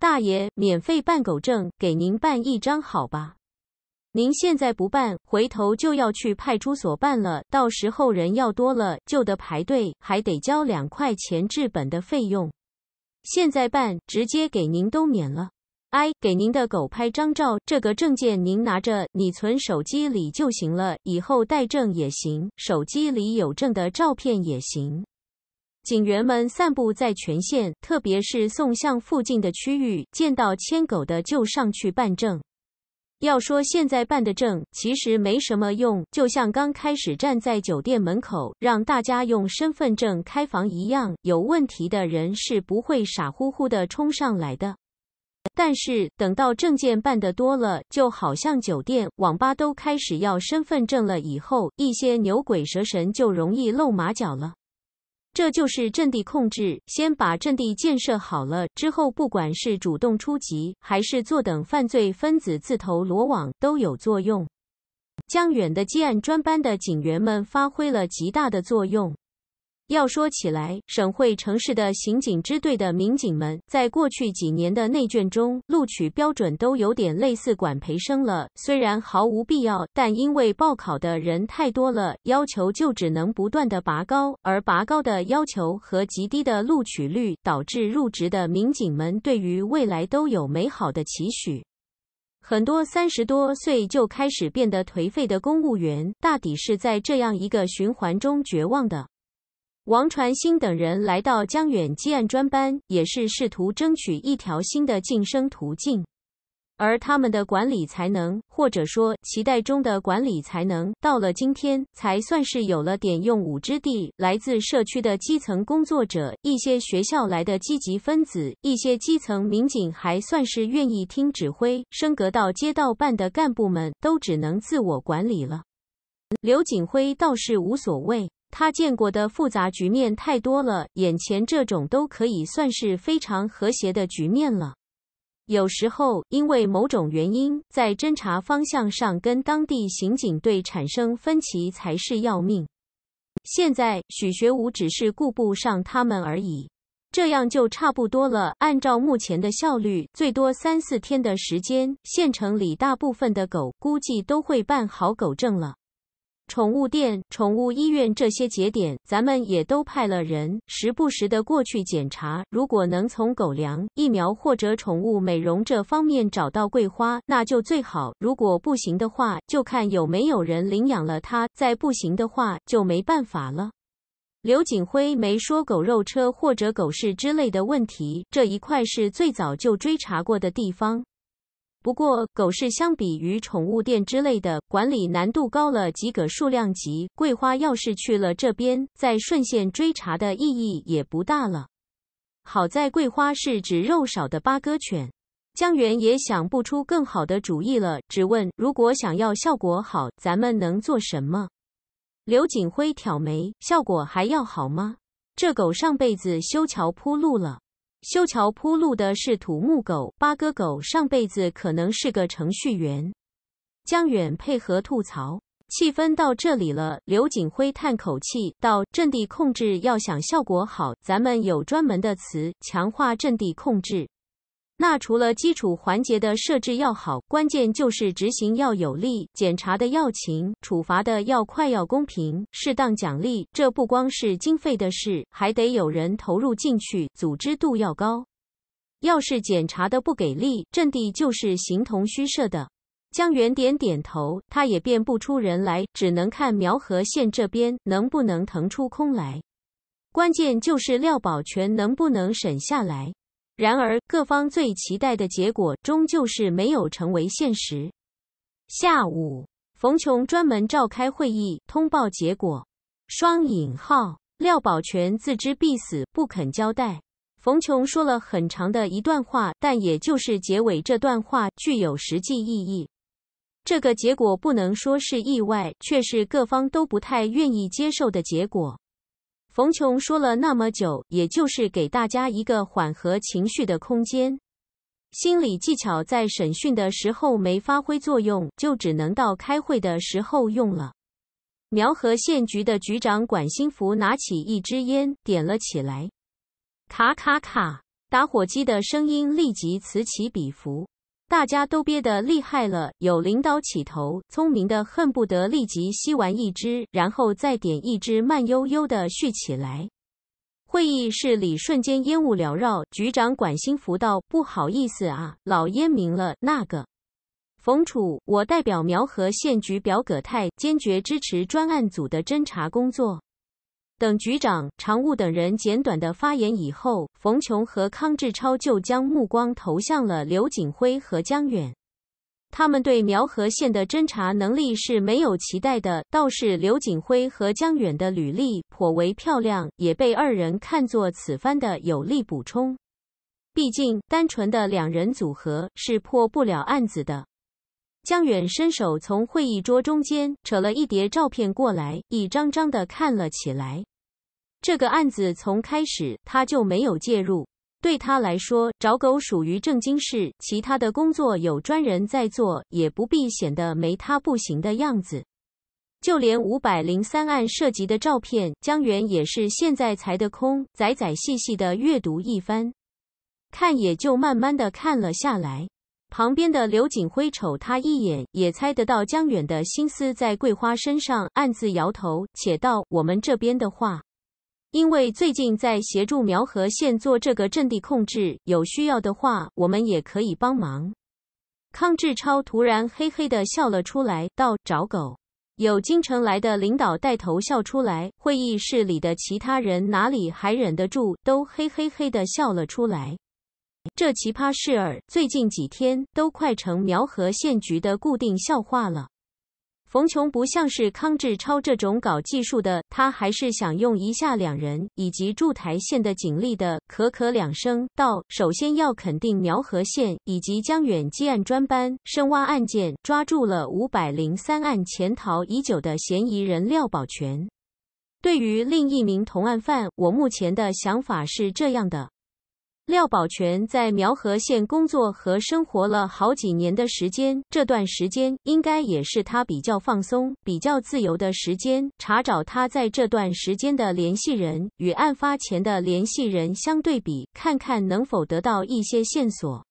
大爷，免费办狗证，给您办一张，好吧？您现在不办，回头就要去派出所办了，到时候人要多了就得排队，还得交两块钱治本的费用。现在办，直接给您都免了。哎，给您的狗拍张照，这个证件您拿着，你存手机里就行了，以后带证也行，手机里有证的照片也行。警员们散布在全县，特别是宋巷附近的区域，见到牵狗的就上去办证。要说现在办的证其实没什么用，就像刚开始站在酒店门口让大家用身份证开房一样，有问题的人是不会傻乎乎的冲上来的。但是等到证件办得多了，就好像酒店、网吧都开始要身份证了以后，一些牛鬼蛇神就容易露马脚了。这就是阵地控制，先把阵地建设好了，之后不管是主动出击，还是坐等犯罪分子自投罗网，都有作用。江远的积案专班的警员们发挥了极大的作用。要说起来，省会城市的刑警支队的民警们，在过去几年的内卷中，录取标准都有点类似管培生了。虽然毫无必要，但因为报考的人太多了，要求就只能不断的拔高。而拔高的要求和极低的录取率，导致入职的民警们对于未来都有美好的期许。很多三十多岁就开始变得颓废的公务员，大抵是在这样一个循环中绝望的。王传新等人来到江远积案专班，也是试图争取一条新的晋升途径。而他们的管理才能，或者说期待中的管理才能，到了今天才算是有了点用武之地。来自社区的基层工作者，一些学校来的积极分子，一些基层民警还算是愿意听指挥。升格到街道办的干部们，都只能自我管理了。刘景辉倒是无所谓。他见过的复杂局面太多了，眼前这种都可以算是非常和谐的局面了。有时候因为某种原因，在侦查方向上跟当地刑警队产生分歧才是要命。现在许学武只是顾不上他们而已，这样就差不多了。按照目前的效率，最多三四天的时间，县城里大部分的狗估计都会办好狗证了。宠物店、宠物医院这些节点，咱们也都派了人，时不时的过去检查。如果能从狗粮、疫苗或者宠物美容这方面找到桂花，那就最好；如果不行的话，就看有没有人领养了它。再不行的话，就没办法了。刘景辉没说狗肉车或者狗市之类的问题，这一块是最早就追查过的地方。不过，狗市相比于宠物店之类的，管理难度高了几个数量级。桂花要是去了这边，再顺线追查的意义也不大了。好在桂花是指肉少的八哥犬，江源也想不出更好的主意了。只问，如果想要效果好，咱们能做什么？刘景辉挑眉：“效果还要好吗？这狗上辈子修桥铺路了。”修桥铺路的是土木狗、八哥狗，上辈子可能是个程序员。江远配合吐槽，气氛到这里了。刘景辉叹口气，道：“阵地控制要想效果好，咱们有专门的词强化阵地控制。那除了基础环节的设置要好，关键就是执行要有力，检查的要勤，处罚的要快，要公平，适当奖励。这不光是经费的事，还得有人投入进去，组织度要高。要是检查的不给力，阵地就是形同虚设的。江源点点头，他也辨不出人来，只能看苗河县这边能不能腾出空来。关键就是廖宝全能不能省下来。然而，各方最期待的结果终究是没有成为现实。下午，冯琼专门召开会议通报结果。双引号廖宝全自知必死，不肯交代。冯琼说了很长的一段话，但也就是结尾这段话具有实际意义。这个结果不能说是意外，却是各方都不太愿意接受的结果。冯琼说了那么久，也就是给大家一个缓和情绪的空间。心理技巧在审讯的时候没发挥作用，就只能到开会的时候用了。苗河县局的局长管新福拿起一支烟，点了起来。卡卡卡，打火机的声音立即此起彼伏。大家都憋得厉害了，有领导起头，聪明的恨不得立即吸完一支，然后再点一支，慢悠悠的续起来。会议室里瞬间烟雾缭绕。局长管心福道：“不好意思啊，老烟民了。”那个，冯楚，我代表苗河县局表葛泰，坚决支持专案组的侦查工作。等局长、常务等人简短的发言以后，冯琼和康志超就将目光投向了刘景辉和江远。他们对苗河县的侦查能力是没有期待的，倒是刘景辉和江远的履历颇为漂亮，也被二人看作此番的有力补充。毕竟，单纯的两人组合是破不了案子的。江远伸手从会议桌中间扯了一叠照片过来，一张张的看了起来。这个案子从开始他就没有介入，对他来说找狗属于正经事，其他的工作有专人在做，也不必显得没他不行的样子。就连五百零三案涉及的照片，江远也是现在才得空仔仔细细的阅读一番，看也就慢慢的看了下来。旁边的刘景辉瞅他一眼，也猜得到江远的心思在桂花身上，暗自摇头，且道：“我们这边的话。”因为最近在协助苗河县做这个阵地控制，有需要的话，我们也可以帮忙。康志超突然嘿嘿的笑了出来，道：“找狗。”有京城来的领导带头笑出来，会议室里的其他人哪里还忍得住，都嘿嘿嘿的笑了出来。这奇葩事儿，最近几天都快成苗河县局的固定笑话了。冯琼不像是康志超这种搞技术的，他还是想用一下两人以及驻台县的警力的。可可两声道，首先要肯定苗河县以及江远积案专班深挖案件，抓住了五百零三案潜逃已久的嫌疑人廖宝全。对于另一名同案犯，我目前的想法是这样的。廖宝全在苗河县工作和生活了好几年的时间，这段时间应该也是他比较放松、比较自由的时间。查找他在这段时间的联系人，与案发前的联系人相对比，看看能否得到一些线索。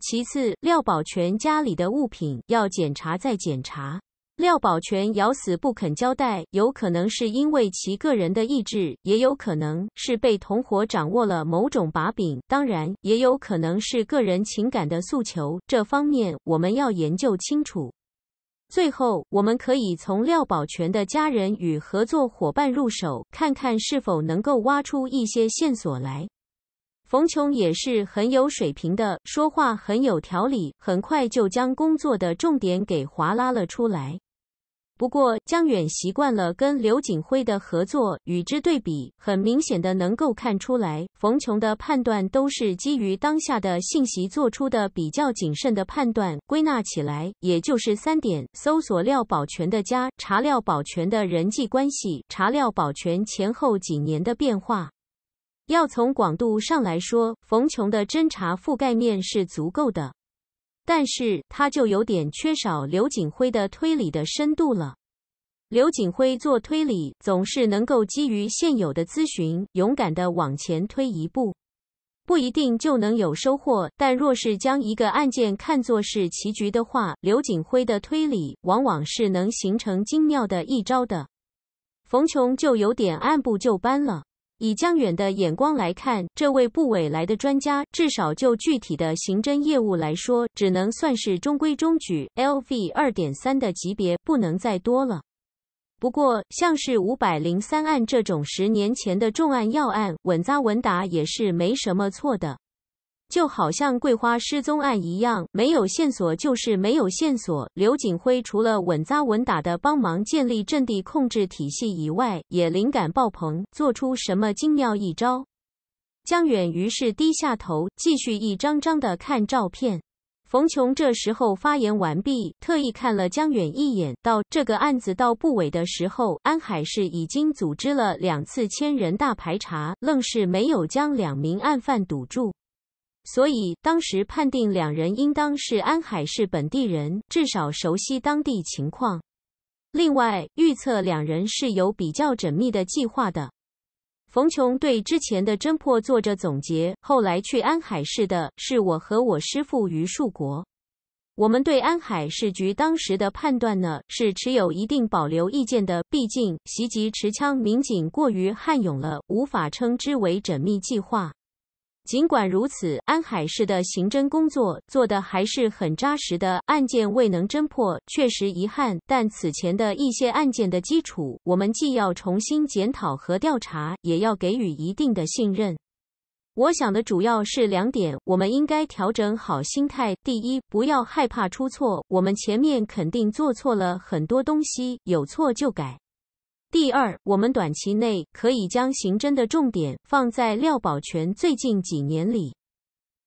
其次，廖宝全家里的物品要检查再检查。廖宝全咬死不肯交代，有可能是因为其个人的意志，也有可能是被同伙掌握了某种把柄，当然也有可能是个人情感的诉求。这方面我们要研究清楚。最后，我们可以从廖宝全的家人与合作伙伴入手，看看是否能够挖出一些线索来。冯琼也是很有水平的，说话很有条理，很快就将工作的重点给划拉了出来。不过，江远习惯了跟刘景辉的合作，与之对比，很明显的能够看出来，冯琼的判断都是基于当下的信息做出的，比较谨慎的判断。归纳起来，也就是三点：搜索廖保全的家，查廖保全的人际关系，查廖保全前后几年的变化。要从广度上来说，冯琼的侦查覆盖面是足够的。但是他就有点缺少刘景辉的推理的深度了。刘景辉做推理总是能够基于现有的咨询，勇敢地往前推一步，不一定就能有收获。但若是将一个案件看作是棋局的话，刘景辉的推理往往是能形成精妙的一招的。冯琼就有点按部就班了。以江远的眼光来看，这位部委来的专家，至少就具体的刑侦业务来说，只能算是中规中矩，LV 二点三的级别不能再多了。不过，像是五百零三案这种十年前的重案要案，稳扎稳打也是没什么错的。就好像桂花失踪案一样，没有线索就是没有线索。刘景辉除了稳扎稳打的帮忙建立阵地控制体系以外，也灵感爆棚，做出什么精妙一招。江远于是低下头，继续一张张的看照片。冯琼这时候发言完毕，特意看了江远一眼。到这个案子到部委的时候，安海市已经组织了两次千人大排查，愣是没有将两名案犯堵住。所以当时判定两人应当是安海市本地人，至少熟悉当地情况。另外，预测两人是有比较缜密的计划的。冯琼对之前的侦破做着总结。后来去安海市的是我和我师傅于树国。我们对安海市局当时的判断呢，是持有一定保留意见的。毕竟袭击持枪民警过于悍勇了，无法称之为缜密计划。尽管如此，安海市的刑侦工作做的还是很扎实的。案件未能侦破，确实遗憾。但此前的一些案件的基础，我们既要重新检讨和调查，也要给予一定的信任。我想的主要是两点：我们应该调整好心态。第一，不要害怕出错。我们前面肯定做错了很多东西，有错就改。第二，我们短期内可以将刑侦的重点放在廖宝全最近几年里。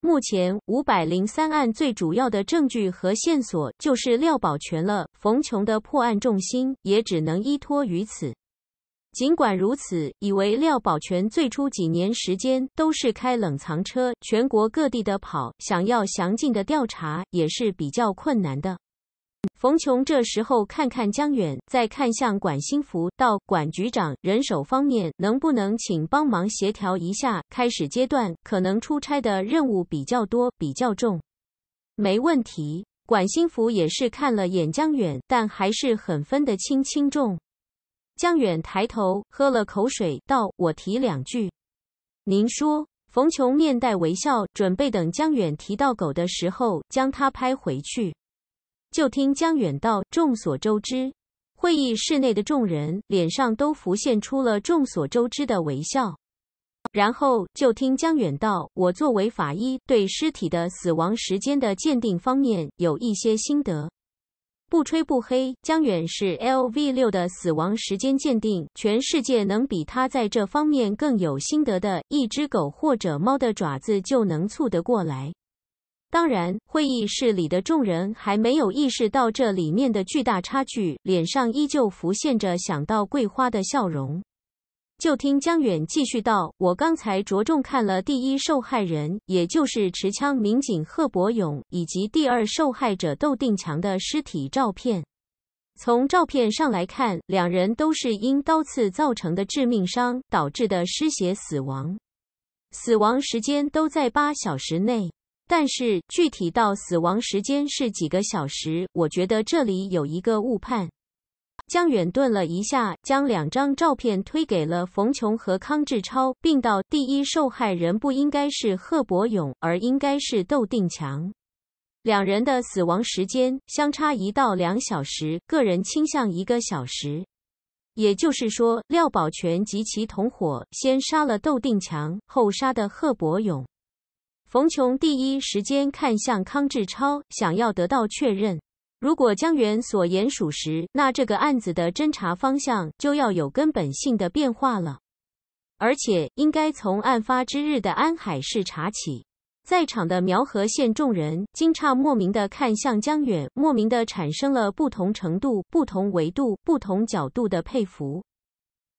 目前五百零三案最主要的证据和线索就是廖宝全了，冯琼的破案重心也只能依托于此。尽管如此，以为廖宝全最初几年时间都是开冷藏车，全国各地的跑，想要详尽的调查也是比较困难的。冯琼这时候看看江远，再看向管新福，道：“管局长，人手方面能不能请帮忙协调一下？开始阶段可能出差的任务比较多，比较重，没问题。”管新福也是看了眼江远，但还是很分得清轻重。江远抬头喝了口水，道：“我提两句。”您说。冯琼面带微笑，准备等江远提到狗的时候，将他拍回去。就听江远道，众所周知，会议室内的众人脸上都浮现出了众所周知的微笑。然后就听江远道，我作为法医，对尸体的死亡时间的鉴定方面有一些心得。不吹不黑，江远是 LV 六的死亡时间鉴定，全世界能比他在这方面更有心得的一只狗或者猫的爪子就能凑得过来。当然，会议室里的众人还没有意识到这里面的巨大差距，脸上依旧浮现着想到桂花的笑容。就听江远继续道：“我刚才着重看了第一受害人，也就是持枪民警贺伯勇，以及第二受害者窦定强的尸体照片。从照片上来看，两人都是因刀刺造成的致命伤导致的失血死亡，死亡时间都在八小时内。”但是具体到死亡时间是几个小时，我觉得这里有一个误判。江远顿了一下，将两张照片推给了冯琼和康志超，并道：“第一受害人不应该是贺伯勇，而应该是窦定强。两人的死亡时间相差一到两小时，个人倾向一个小时。也就是说，廖宝全及其同伙先杀了窦定强，后杀的贺伯勇。”冯琼第一时间看向康志超，想要得到确认。如果江远所言属实，那这个案子的侦查方向就要有根本性的变化了。而且，应该从案发之日的安海市查起。在场的苗河县众人惊诧莫名的看向江远，莫名的产生了不同程度、不同维度、不同角度的佩服。